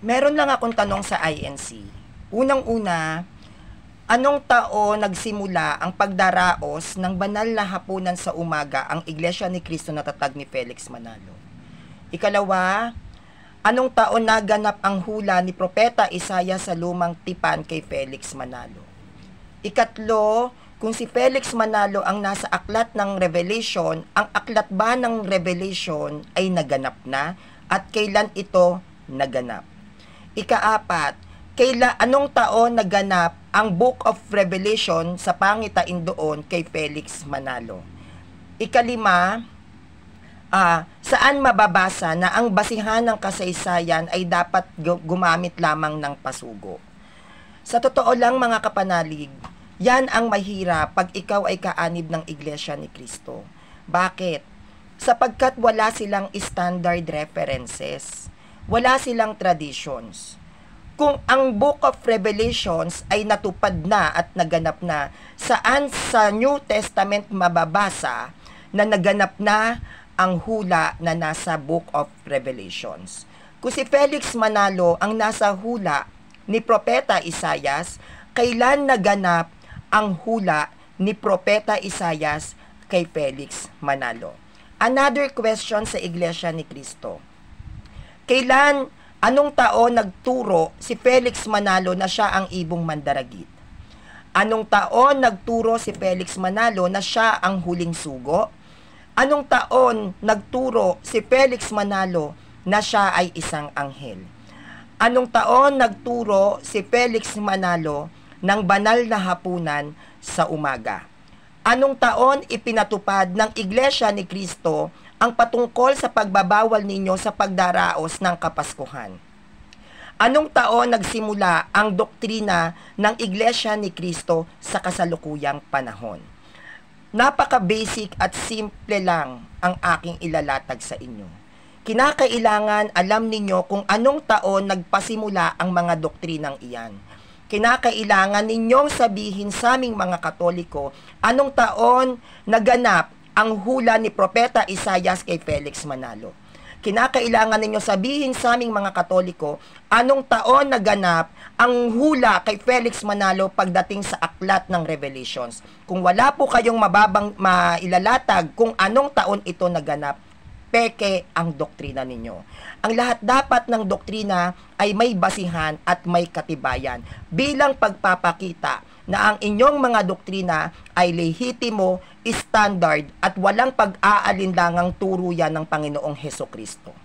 meron lang akong tanong sa INC. Unang-una, anong taon nagsimula ang pagdaraos ng banal na hapunan sa umaga ang Iglesia ni Cristo na tatag ni Felix Manalo? Ikalawa, anong taon naganap ang hula ni Propeta Isaya sa lumang tipan kay Felix Manalo? Ikatlo, kung si Felix Manalo ang nasa aklat ng Revelation, ang aklat ba ng Revelation ay naganap na at kailan ito naganap? Ikaapat, kaila anong taon naganap ang Book of Revelation sa pangitain doon kay Felix Manalo? Ikalima, uh, saan mababasa na ang basihan ng kasaysayan ay dapat gumamit lamang ng pasugo? Sa totoo lang mga kapanalig, yan ang mahirap pag ikaw ay kaanib ng Iglesia ni Kristo. Bakit? Sapagkat wala silang standard references wala silang traditions. Kung ang Book of Revelations ay natupad na at naganap na, saan sa New Testament mababasa na naganap na ang hula na nasa Book of Revelations? Kung si Felix Manalo ang nasa hula ni Propeta Isayas, kailan naganap ang hula ni Propeta Isayas kay Felix Manalo? Another question sa Iglesia ni Kristo Kailan, anong taon nagturo si Felix Manalo na siya ang ibong mandaragit? Anong taon nagturo si Felix Manalo na siya ang huling sugo? Anong taon nagturo si Felix Manalo na siya ay isang anghel? Anong taon nagturo si Felix Manalo ng banal na hapunan sa umaga? Anong taon ipinatupad ng Iglesia ni Kristo ang patungkol sa pagbabawal ninyo sa pagdaraos ng Kapaskuhan. Anong taon nagsimula ang doktrina ng Iglesia ni Kristo sa kasalukuyang panahon? Napaka-basic at simple lang ang aking ilalatag sa inyo. Kinakailangan alam ninyo kung anong taon nagpasimula ang mga doktrinang iyan kinakailangan ninyong sabihin sa aming mga katoliko anong taon naganap ang hula ni Propeta Isayas kay Felix Manalo. Kinakailangan ninyo sabihin sa aming mga Katoliko anong taon naganap ang hula kay Felix Manalo pagdating sa aklat ng Revelations. Kung wala po kayong mababang mailalatag kung anong taon ito naganap, peke ang doktrina ninyo. Ang lahat dapat ng doktrina ay may basihan at may katibayan bilang pagpapakita na ang inyong mga doktrina ay lehitimo, standard at walang pag-aalinlangang turo ng Panginoong Heso Kristo.